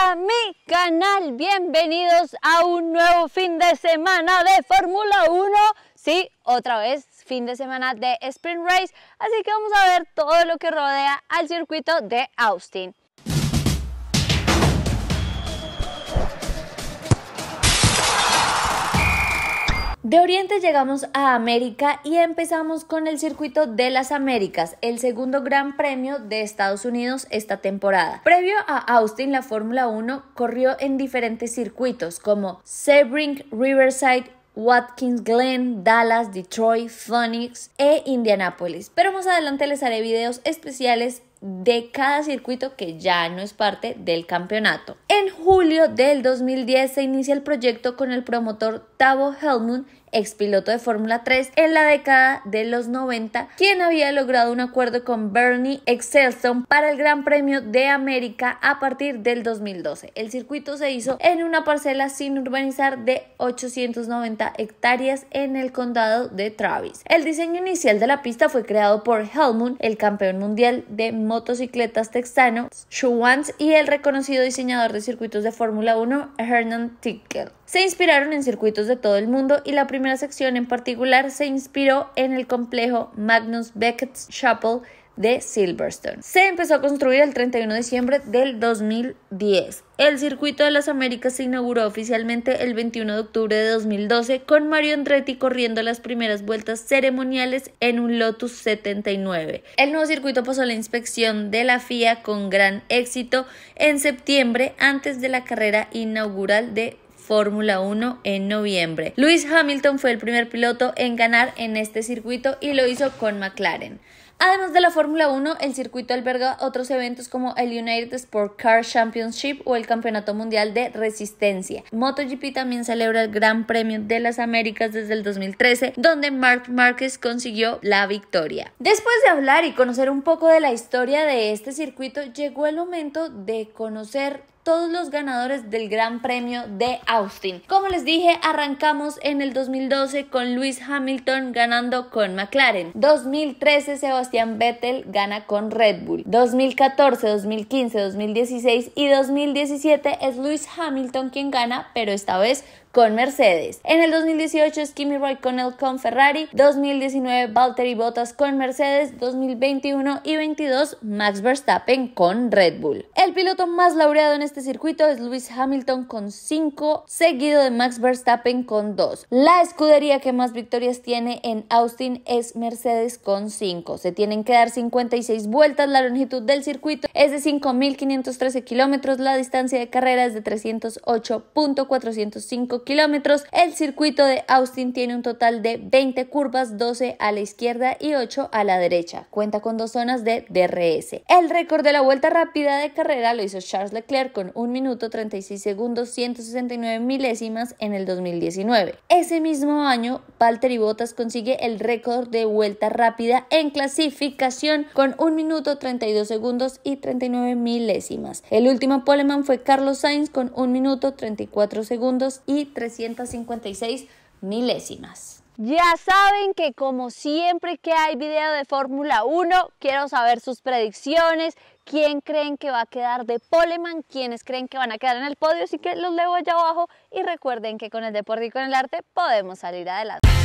a mi canal, bienvenidos a un nuevo fin de semana de Fórmula 1. Sí, otra vez, fin de semana de Sprint Race, así que vamos a ver todo lo que rodea al circuito de Austin. De Oriente llegamos a América y empezamos con el circuito de las Américas, el segundo gran premio de Estados Unidos esta temporada. Previo a Austin, la Fórmula 1 corrió en diferentes circuitos como Sebring, Riverside, Watkins Glen, Dallas, Detroit, Phoenix e Indianapolis. Pero más adelante les haré videos especiales de cada circuito que ya no es parte del campeonato. En julio del 2010 se inicia el proyecto con el promotor Tavo Helmut, ex piloto de Fórmula 3 en la década de los 90, quien había logrado un acuerdo con Bernie Ecclestone para el Gran Premio de América a partir del 2012. El circuito se hizo en una parcela sin urbanizar de 890 hectáreas en el condado de Travis. El diseño inicial de la pista fue creado por Helmut, el campeón mundial de motocicletas texano Schuanz y el reconocido diseñador de circuitos de Fórmula 1 Hernan Tickel. Se inspiraron en circuitos de todo el mundo y la primera sección en particular se inspiró en el complejo Magnus Beckett's Chapel de Silverstone. Se empezó a construir el 31 de diciembre del 2010. El circuito de las Américas se inauguró oficialmente el 21 de octubre de 2012 con Mario Andretti corriendo las primeras vueltas ceremoniales en un Lotus 79. El nuevo circuito pasó la inspección de la FIA con gran éxito en septiembre antes de la carrera inaugural de Fórmula 1 en noviembre. Lewis Hamilton fue el primer piloto en ganar en este circuito y lo hizo con McLaren. Además de la Fórmula 1, el circuito alberga otros eventos como el United Sport Car Championship o el Campeonato Mundial de Resistencia. MotoGP también celebra el Gran Premio de las Américas desde el 2013, donde Mark Marquez consiguió la victoria. Después de hablar y conocer un poco de la historia de este circuito, llegó el momento de conocer todos los ganadores del Gran Premio de Austin. Como les dije, arrancamos en el 2012 con Lewis Hamilton ganando con McLaren. 2013 Sebastián Vettel gana con Red Bull. 2014, 2015, 2016 y 2017 es Lewis Hamilton quien gana, pero esta vez con Mercedes. En el 2018 es Kimi Connell con Ferrari, 2019 Valtteri Bottas con Mercedes, 2021 y 22 Max Verstappen con Red Bull. El piloto más laureado en este este circuito es Lewis Hamilton con 5, seguido de Max Verstappen con 2. La escudería que más victorias tiene en Austin es Mercedes con 5. Se tienen que dar 56 vueltas, la longitud del circuito es de 5.513 kilómetros, la distancia de carrera es de 308.405 kilómetros. El circuito de Austin tiene un total de 20 curvas, 12 a la izquierda y 8 a la derecha. Cuenta con dos zonas de DRS. El récord de la vuelta rápida de carrera lo hizo Charles Leclerc con 1 minuto 36 segundos 169 milésimas en el 2019. Ese mismo año, y Bottas consigue el récord de vuelta rápida en clasificación con 1 minuto 32 segundos y 39 milésimas. El último poleman fue Carlos Sainz con 1 minuto 34 segundos y 356 milésimas. Ya saben que como siempre que hay video de Fórmula 1, quiero saber sus predicciones, quién creen que va a quedar de Poleman, quiénes creen que van a quedar en el podio, así que los leo allá abajo y recuerden que con el deporte y con el arte podemos salir adelante.